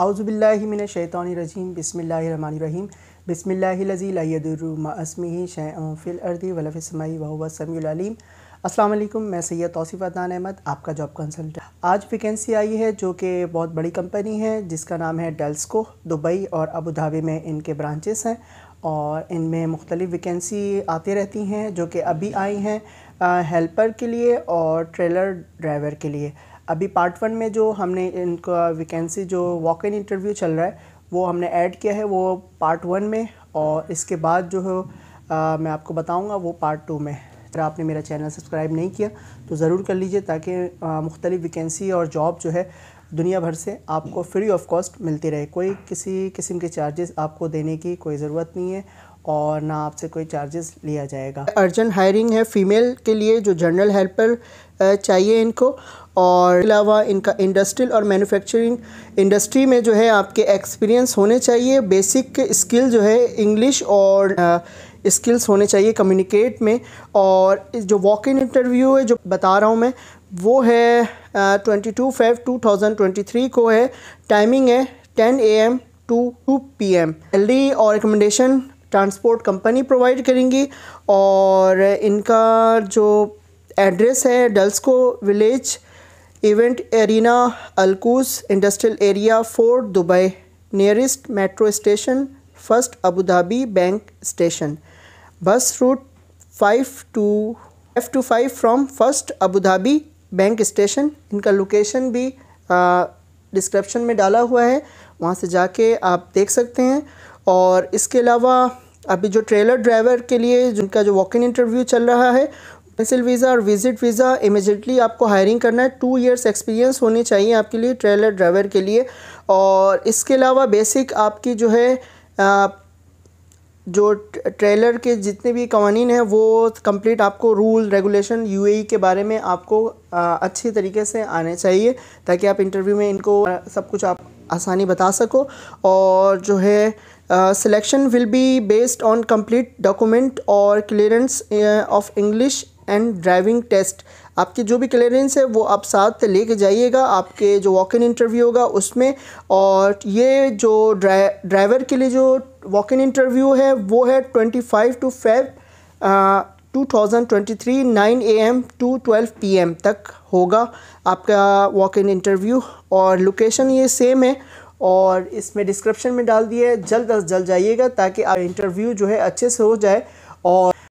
आउज़बिल्लिमिन शैतानरजीम बसमीम बसमीम शैफ़िल अर्दी वलफ़िसमाई वसमीम असलम मैं सैयद तोसीफ़ अदनान अहमद आपका जॉब कंसल्टेंट आज वैकेंसी आई है जो कि बहुत बड़ी कंपनी है जिसका नाम है डेल्सको दुबई और अबू धाबी में इनके ब्रांचेस हैं और इनमें मुख्तलिफ़ वैकेंसी आती रहती हैं जो कि अभी आई हैं हेल्पर के लिए और ट्रेलर ड्राइवर के लिए अभी पार्ट वन में जो हमने इनका वैकेंसी जो वॉक इन इंटरव्यू चल रहा है वो हमने ऐड किया है वो पार्ट वन में और इसके बाद जो है मैं आपको बताऊँगा वो पार्ट टू में अगर आपने मेरा चैनल सब्सक्राइब नहीं किया तो ज़रूर कर लीजिए ताकि मुख्तलिफ़ वैकेंसी और जॉब जो है दुनिया भर से आपको फ्री ऑफ कॉस्ट मिलती रहे कोई किसी किस्म के चार्जेस आपको देने की कोई ज़रूरत नहीं है और ना आपसे कोई चार्जेस लिया जाएगा अर्जेंट हायरिंग है फीमेल के लिए जो जनरल हेल्पर चाहिए इनको और अलावा इनका इंडस्ट्रियल और मैन्युफैक्चरिंग इंडस्ट्री में जो है आपके एक्सपीरियंस होने चाहिए बेसिक स्किल जो है इंग्लिश और स्किल्स होने चाहिए कम्युनिकेट में और जो वॉक इन इंटरव्यू है जो बता रहा हूँ मैं वो है twenty two Feb two thousand twenty three को है टाइमिंग है ten A M to two P M salary और रिकमेंडेशन ट्रांसपोर्ट कंपनी प्रोवाइड करेंगी और इनका जो एड्रेस है Dulsco village event arena Al Quoz industrial area four Dubai nearest metro station first Abu Dhabi bank station bus route five two five two five from first Abu Dhabi bank station इनका location भी description में डाला हुआ है वहाँ से जाके आप देख सकते हैं और इसके अलावा अभी जो ट्रेलर ड्राइवर के लिए जिनका जो वॉक इन इंटरव्यू चल रहा है कैंसिल वीज़ा और विजिट वीज़ा इमिजिएटली आपको हायरिंग करना है टू इयर्स एक्सपीरियंस होनी चाहिए आपके लिए ट्रेलर ड्राइवर के लिए और इसके अलावा बेसिक आपकी जो है जो ट्रेलर के जितने भी कवानीन हैं वो कंप्लीट आपको रूल रेगुलेशन यूएई के बारे में आपको आ, अच्छी तरीके से आने चाहिए ताकि आप इंटरव्यू में इनको सब कुछ आप आसानी बता सको और जो है selection will be based on complete document और clearance of English and driving test आपके जो भी क्लियरेंस है वो आप साथ लेके जाइएगा आपके जो वॉक इन इंटरव्यू होगा उसमें और ये जो ड्राइवर के लिए जो वॉक इन इंटरव्यू है वो है twenty five two five two thousand twenty three nine A M to twelve P M तक होगा आपका वॉक इन इंटरव्यू और लोकेशन ये सेम है और इसमें डिस्क्रिप्शन में डाल दिया है जल्द अज जल्द जाइएगा ताकि आप इंटरव्यू जो है अच्छे से हो जाए और